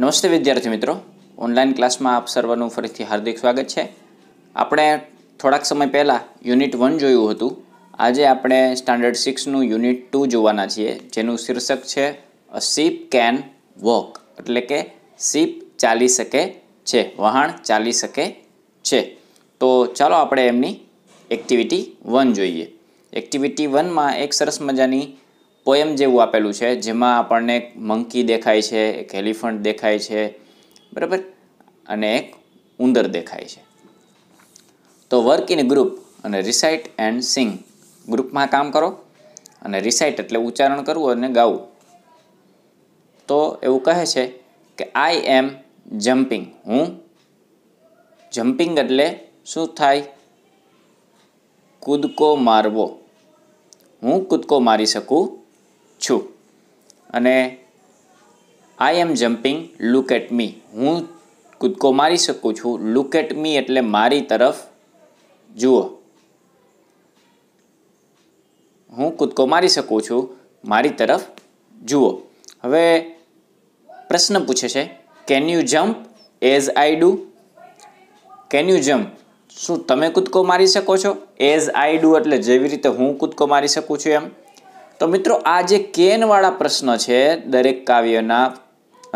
નમસ્તે વિદ્યાર્થી મિત્રો ઓનલાઈન ક્લાસમાં આપ સર્વનું ફરીથી હાર્દિક સ્વાગત છે આપણે થોડાક સમય પહેલાં યુનિટ વન જોયું હતું આજે આપણે સ્ટાન્ડર્ડ સિક્સનું યુનિટ ટુ જોવાના છીએ જેનું શીર્ષક છે અ સીપ કેન વોક એટલે કે સીપ ચાલી શકે છે વહાણ ચાલી શકે છે તો ચાલો આપણે એમની એક્ટિવિટી વન જોઈએ એક્ટિવિટી વનમાં એક સરસ મજાની પોએમ જેવું આપેલું છે જેમાં આપણને એક મંકી દેખાય છે એક એલિફન્ટ દેખાય છે બરાબર અને એક ઉંદર દેખાય છે તો વર્ક ઇન ગ્રુપ અને રિસાઇટ એન્ડ સિંગ ગ્રુપમાં કામ કરો અને રિસાઇટ એટલે ઉચ્ચારણ કરવું અને ગાવું તો એવું કહે છે કે આઈ એમ જમ્પિંગ હું જમ્પિંગ એટલે શું થાય કૂદકો મારવો હું કૂદકો મારી શકું છું અને I am jumping look at me હું કૂદકો મારી શકું છું લુક એટ મી એટલે મારી તરફ જુઓ હું કૂદકો મારી શકું છું મારી તરફ જુઓ હવે પ્રશ્ન પૂછે છે can you jump as I do can you jump શું તમે કૂદકો મારી શકો છો એઝ આઈ ડુ એટલે જેવી રીતે હું કૂદકો મારી શકું છું એમ તો મિત્રો આ જે કેનવાળા પ્રશ્ન છે દરેક કાવ્યના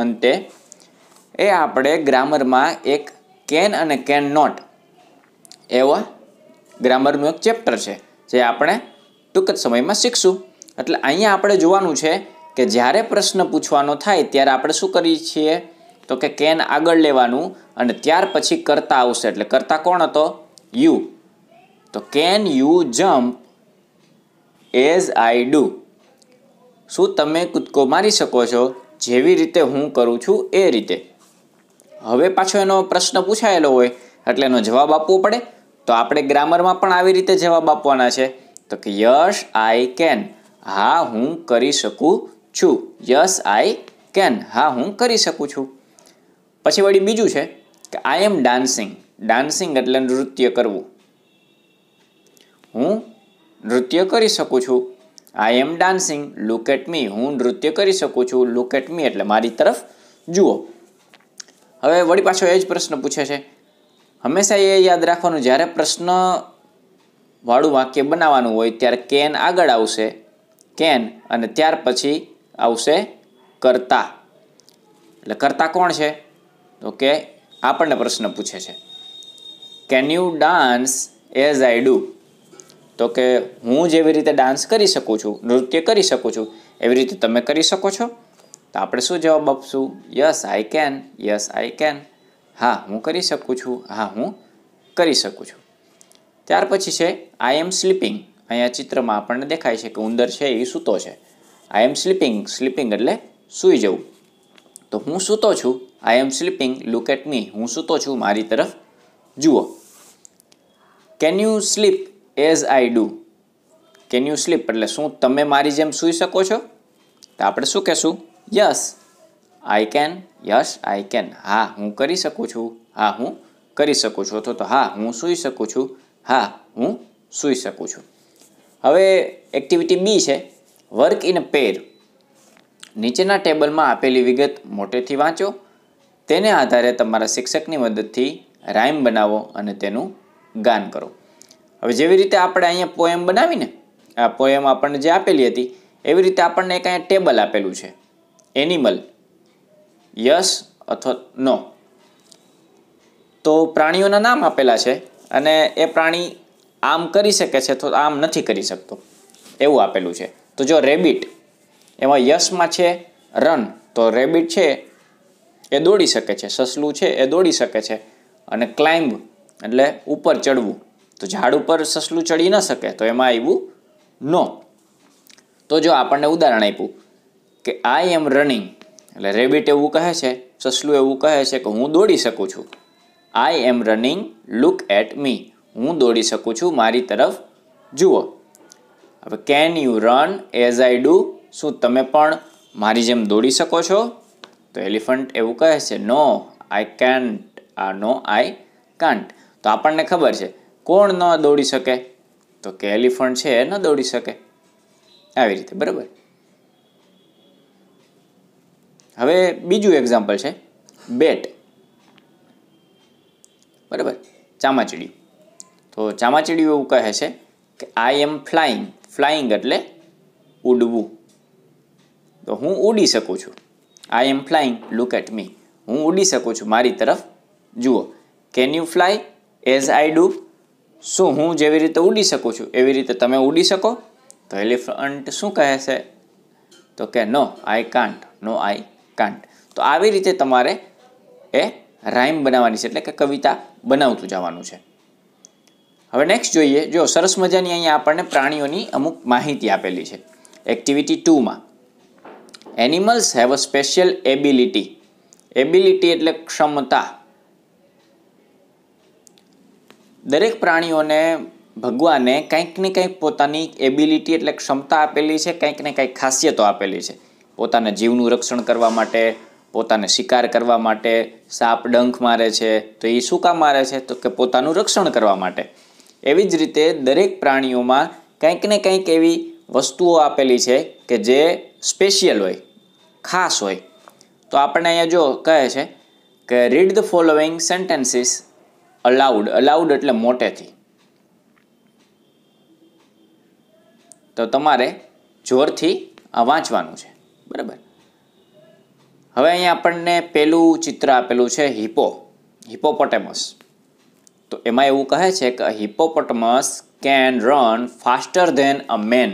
અંતે એ આપણે ગ્રામરમાં એક કેન અને કેન નોટ એવા ગ્રામરનું એક ચેપ્ટર છે જે આપણે ટૂંક જ સમયમાં શીખશું એટલે અહીંયા આપણે જોવાનું છે કે જ્યારે પ્રશ્ન પૂછવાનો થાય ત્યારે આપણે શું કરીએ છીએ તો કે કેન આગળ લેવાનું અને ત્યાર પછી કરતા આવશે એટલે કરતા કોણ હતો યુ તો can you jump as I do શું તમે કૂદકો મારી શકો છો જેવી રીતે હું કરું છું એ રીતે હવે પાછો એનો પ્રશ્ન પૂછાયેલો હોય એટલે એનો જવાબ આપવો પડે તો આપણે ગ્રામરમાં પણ આવી રીતે જવાબ આપવાના છે તો કે યસ આઈ કેન હા હું કરી શકું છું યસ આઈ કેન હા હું કરી શકું છું પછી વળી બીજું છે કે આઈ એમ ડાન્સિંગ ડાન્સિંગ એટલે નૃત્ય કરવું હું નૃત્ય કરી શકું છું I am dancing look at me હું નૃત્ય કરી શકું છું લુક એટ મી એટલે મારી તરફ જુઓ હવે વળી પાછો એ જ પ્રશ્ન પૂછે છે હંમેશા એ યાદ રાખવાનું જ્યારે પ્રશ્ન વાળું વાક્ય બનાવવાનું હોય ત્યારે કેન આગળ આવશે કેન અને ત્યાર પછી આવશે કરતા એટલે કરતા કોણ છે તો કે આપણને પ્રશ્ન પૂછે છે can you dance as I do તો કે હું જેવી રીતે ડાન્સ કરી શકું છું નૃત્ય કરી શકું છું એવી રીતે તમે કરી શકો છો તો આપણે શું જવાબ આપશું yes I can yes I can હા હું કરી શકું છું હા હું કરી શકું છું ત્યાર પછી છે આઈ એમ સ્લીપિંગ અહીંયા ચિત્રમાં આપણને દેખાય છે કે ઉંદર છે એ સૂતો છે આઈ એમ સ્લીપિંગ સ્લીપિંગ એટલે સૂઈ જવું તો હું સૂતો છું I am sleeping look at me હું સૂતો છું મારી તરફ જુઓ can you sleep as I do can you sleep એટલે શું તમે મારી જેમ સૂઈ શકો છો તો આપણે શું કહેશું yes I can yes I can હા હું કરી શકું છું હા હું કરી શકું છું અથવા તો હા હું સૂઈ શકું છું હા હું સૂઈ શકું છું હવે એક્ટિવિટી બી છે વર્ક ઇન અ પેર નીચેના ટેબલમાં આપેલી વિગત મોટેથી વાંચો તેને આધારે તમારા શિક્ષકની મદદથી રાઇમ બનાવો અને તેનું ગાન કરો હવે જેવી રીતે આપણે અહીંયા પોએમ બનાવીને આ પોએમ આપણને જે આપેલી હતી એવી રીતે આપણને એક અહીંયા ટેબલ આપેલું છે એનિમલ યસ અથવા નો તો પ્રાણીઓના નામ આપેલા છે અને એ પ્રાણી આમ કરી શકે છે તો આમ નથી કરી શકતો એવું આપેલું છે તો જો રેબિટ એમાં યશમાં છે રન તો રેબિટ છે એ દોડી શકે છે સસલું છે એ દોડી શકે છે અને ક્લાઇમ્બ એટલે ઉપર ચડવું તો ઝાડ ઉપર સસલું ચડી ન શકે તો એમાં આવ્યું નો તો જો આપણને ઉદાહરણ આપ્યું કે આઈ એમ રનિંગ એટલે રેબિટ એવું કહે છે સસલું એવું કહે છે કે હું દોડી શકું છું I am running look at me હું દોડી શકું છું મારી તરફ જુઓ હવે can you run as I do શું તમે પણ મારી જેમ દોડી શકો છો તો એલિફન્ટ એવું કહે છે નો આઈ કેન્ટ આ નો આઈ કાન્ટ તો આપણને ખબર છે કોણ ન દોડી શકે તો કે એલિફન્ટ છે એ ન દોડી શકે આવી રીતે બરાબર હવે બીજું એક્ઝામ્પલ છે બેટ બરાબર ચામાચીડિયું તો ચામાચીડિયું એવું કહે છે કે આઈ એમ ફ્લાઇંગ ફ્લાઇંગ એટલે ઉડવું તો હું ઉડી શકું છું I am flying look at me હું ઉડી શકું છું મારી તરફ જુઓ can you fly as I do શું હું જેવી રીતે ઉડી શકું છું એવી રીતે તમે ઉડી શકો તો એલિફન્ટ શું કહે છે તો કે નો I can't no I can't તો આવી રીતે તમારે એ રાઇમ બનાવવાની છે એટલે કે કવિતા બનાવતું જવાનું છે હવે નેક્સ્ટ જોઈએ જો સરસ મજાની અહીંયા આપણને પ્રાણીઓની અમુક માહિતી આપેલી છે એક્ટિવિટી ટુમાં animals have a special ability ability એટલે ક્ષમતા દરેક પ્રાણીઓને ભગવાને કંઈક ને કંઈક પોતાની એબિલિટી એટલે ક્ષમતા આપેલી છે કંઈક ને કંઈક ખાસિયતો આપેલી છે પોતાના જીવનું રક્ષણ કરવા માટે પોતાને શિકાર કરવા માટે સાપ ડંખ મારે છે તો એ શું કામ મારે છે તો કે પોતાનું રક્ષણ કરવા માટે એવી જ રીતે દરેક પ્રાણીઓમાં કંઈક ને કંઈક એવી વસ્તુઓ આપેલી છે કે જે સ્પેશિયલ હોય ખાસ હોય તો આપણે અહીંયા જો કહે છે કે read the following sentences aloud aloud એટલે મોટેથી તો તમારે જોરથી આ વાંચવાનું છે બરાબર હવે અહીંયા આપણને પહેલું ચિત્ર આપેલું છે હિપો હિપોપોટેમસ તો એમાં એવું કહે છે કે hippopotamus can run faster than a man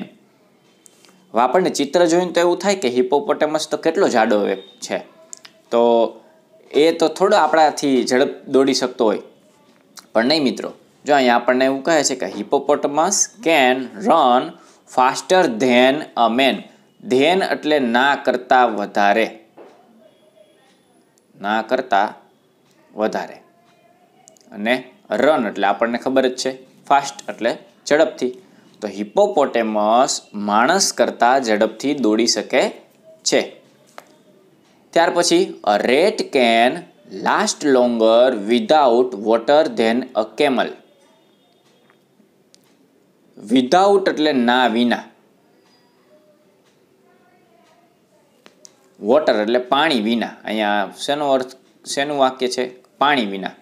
હવે આપણને ચિત્ર જોઈને તો એવું થાય કે હિપોપોટેમસ તો કેટલો જાડો છે તો એ તો થોડો આપણાથી ઝડપ દોડી શકતો હોય પણ નહીં મિત્રો જો અહીંયા આપણને એવું કહે છે કે hippopotamus can run faster than a man than એટલે ના કરતાં વધારે ના કરતાં વધારે અને રન એટલે આપણને ખબર જ છે ફાસ્ટ એટલે ઝડપથી તો હિપોપોટેમસ માણસ કરતાં ઝડપથી દોડી શકે છે ત્યાર પછી a rat can last longer without water than a camel without એટલે ના વિના વોટર એટલે પાણી વિના અહીંયા શેનો અર્થ શેનું વાક્ય છે પાણી વિના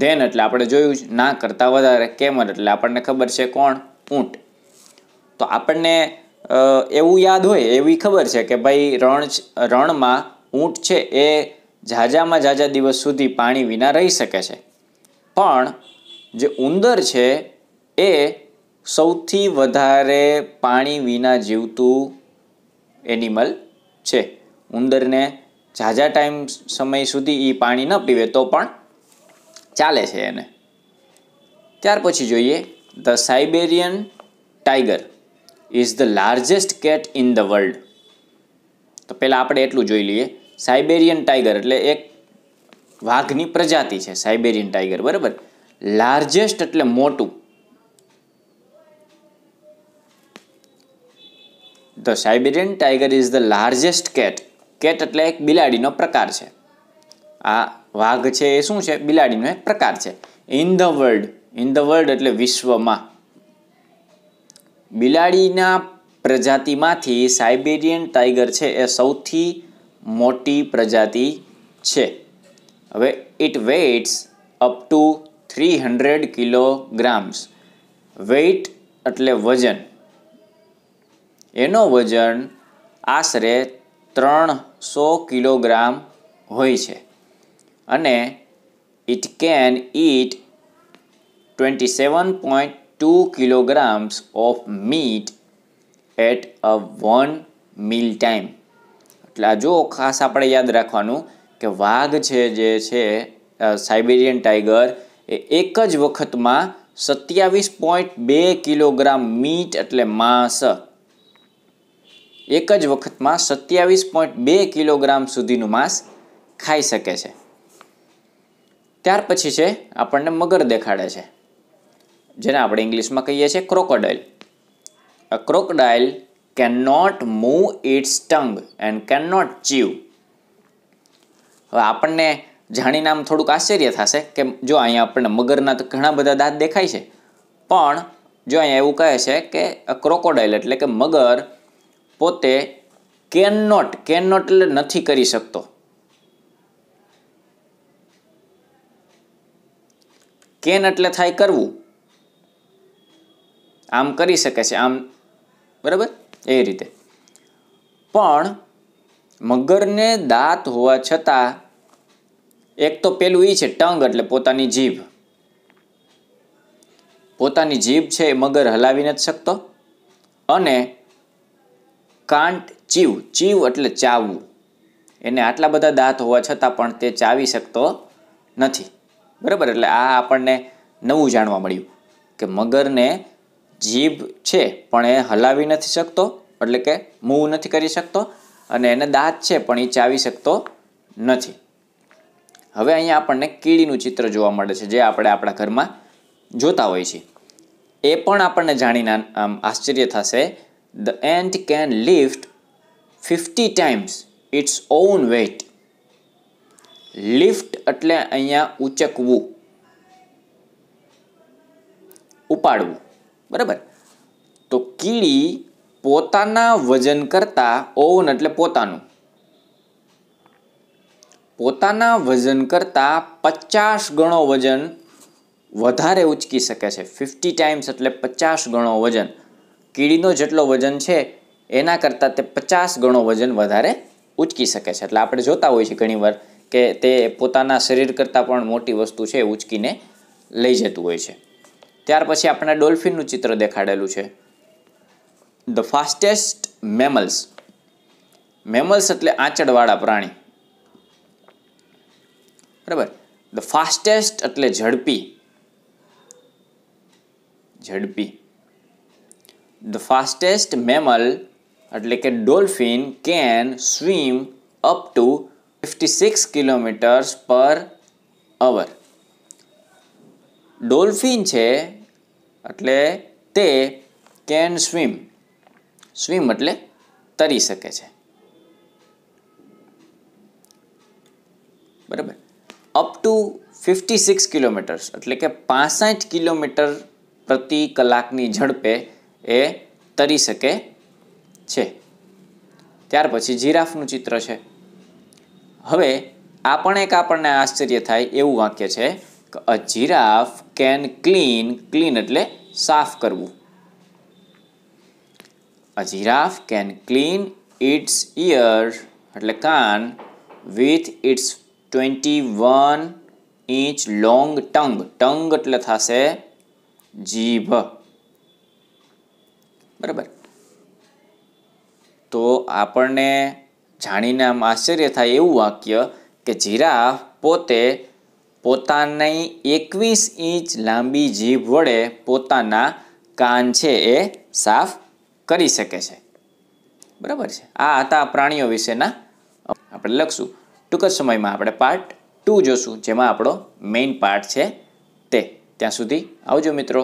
ધેન એટલે આપણે જોયું ના કરતાં વધારે કેમલ એટલે આપણને ખબર છે કોણ ઊંટ તો આપણને એવું યાદ હોય એવી ખબર છે કે ભાઈ રણ રણમાં ઊંટ છે એ ઝાઝામાં ઝાઝા દિવસ સુધી પાણી વિના રહી શકે છે પણ જે ઉંદર છે એ સૌથી વધારે પાણી વિના જીવતું એનિમલ છે ઉંદરને ઝાઝા ટાઈમ સમય સુધી એ પાણી ન પીવે તો પણ ચાલે છે એને ત્યાર પછી જોઈએ the Siberian tiger is the largest cat in the world તો પહેલાં આપણે એટલું જોઈ લઈએ સાઇબેરિયન ટાઈગર એટલે એક વાઘની પ્રજાતિ છે સાઇબેરિયન ટાઈગર બરાબર લાર્જેસ્ટ એટલે મોટું the Siberian tiger is the largest cat cat એટલે એક બિલાડીનો પ્રકાર છે આ વાઘ છે એ શું છે બિલાડીનો એક પ્રકાર છે in the world in the world એટલે વિશ્વમાં બિલાડીના પ્રજાતિમાંથી સાઇબેરિયન ટાઈગર છે એ સૌથી મોટી પ્રજાતિ છે હવે it weighs up to three hundred kilograms weight એટલે વજન એનો વજન આશરે ત્રણસો કિલોગ્રામ હોય છે અને it can eat twenty seven point two kilograms of meat at a one meal time એટલે જો ખાસ આપણે યાદ રાખવાનું કે વાઘ છે જે છે સાઇબેરિયન ટાઈગર એ એક જ વખતમાં સત્યાવીસ પોઈન્ટ બે કિલોગ્રામ મીટ એટલે માંસ એક જ વખતમાં સત્યાવીસ પોઈન્ટ બે કિલોગ્રામ સુધીનું માંસ ખાઈ શકે છે ત્યાર પછી છે આપણને મગર દેખાડે છે જેને આપણે ઇંગ્લિશમાં કહીએ છીએ crocodile crocodile cannot move its tongue and cannot chew હવે આપણને જાણીને આમ થોડુંક આશ્ચર્ય થશે કે જો અહીંયા આપણને મગરના તો ઘણા બધા દાંત દેખાય છે પણ જો અહીંયા એવું કહે છે કે ક્રોકોડાઇલ એટલે કે મગર પોતે કેન નોટ કેન નોટ એટલે નથી કરી શકતો કેન એટલે થાય કરવું આમ કરી શકે છે આમ બરાબર એ રીતે પણ મગરને દાંત હોવા છતાં એક તો પેલું એ છે ટંગ એટલે પોતાની જીભ પોતાની જીભ છે એ મગર હલાવી નથી શકતો અને કાંટ ચીવ ચીવ એટલે ચાવવું એને આટલા બધા દાંત હોવા છતાં પણ તે ચાવી શકતો નથી બરાબર એટલે આ આપણને નવું જાણવા મળ્યું કે મગરને જીભ છે પણ એ હલાવી નથી શકતો એટલે કે મૂવ નથી કરી શકતો અને એને દાંત છે પણ એ ચાવી શકતો નથી હવે અહીંયા આપણને કીડીનું ચિત્ર જોવા મળે છે જે આપણે આપણા ઘરમાં જોતા હોઈએ છીએ એ પણ આપણને જાણીને આમ આશ્ચર્ય થશે the ant can lift fifty times its own weight lift એટલે અહીંયા ઉચકવું ઉપાડવું બરાબર તો કીડી પોતાના વજન કરતાં ઓવન એટલે પોતાનું પોતાના વજન કરતાં પચાસ ગણો વજન વધારે ઉચકી શકે છે ફિફ્ટી ટાઈમ્સ એટલે પચાસ ગણો વજન કીડીનો જેટલો વજન છે એના કરતાં તે પચાસ ગણો વજન વધારે ઉચકી શકે છે એટલે આપણે જોતા હોઈએ છીએ ઘણીવાર કે તે પોતાના શરીર કરતાં પણ મોટી વસ્તુ છે ઉચકીને લઈ જતું હોય છે ત્યાર પછી આપણે ડોલ્ફિનનું ચિત્ર દેખાડેલું છે ધ ફાસ્ટેસ્ટ મેમલ્સ મેમલ્સ એટલે આંચળવાળા પ્રાણી બરાબર ધ ફાસ્ટેસ્ટ એટલે ઝડપી ઝડપી ધ ફાસ્ટેસ્ટ મેમલ એટલે કે dolphin can swim up to fifty six kilometres per hour dolphin છે એટલે તે કેન સ્વિમ સ્વિમ એટલે તરી શકે છે બરાબર up to fifty six kilometres એટલે કે પાસઠ કિલોમીટર પ્રતિ કલાકની ઝડપે એ તરી શકે છે ત્યાર પછી જીરાફનું ચિત્ર છે હવે આ પણ એક આપણને આશ્ચર્ય થાય એવું વાક્ય છે a giraffe can clean clean એટલે સાફ કરવું a giraffe can clean its ear એટલે કાન with its twenty one inch long tongue tongue એટલે થશે જીભ બરાબર તો આપણને જાણીને આમ આશ્ચર્ય થાય એવું વાક્ય કે જીરાફ પોતે પોતાની એકવીસ ઇંચ લાંબી જીભ વડે પોતાના કાન છે એ સાફ કરી શકે છે બરાબર છે આ હતા પ્રાણીઓ વિશેના આપણે લખશું ટૂંક જ સમયમાં આપણે પાર્ટ ટુ જોશું જેમાં આપણો મેઇન પાર્ટ છે તે ત્યાં સુધી આવજો મિત્રો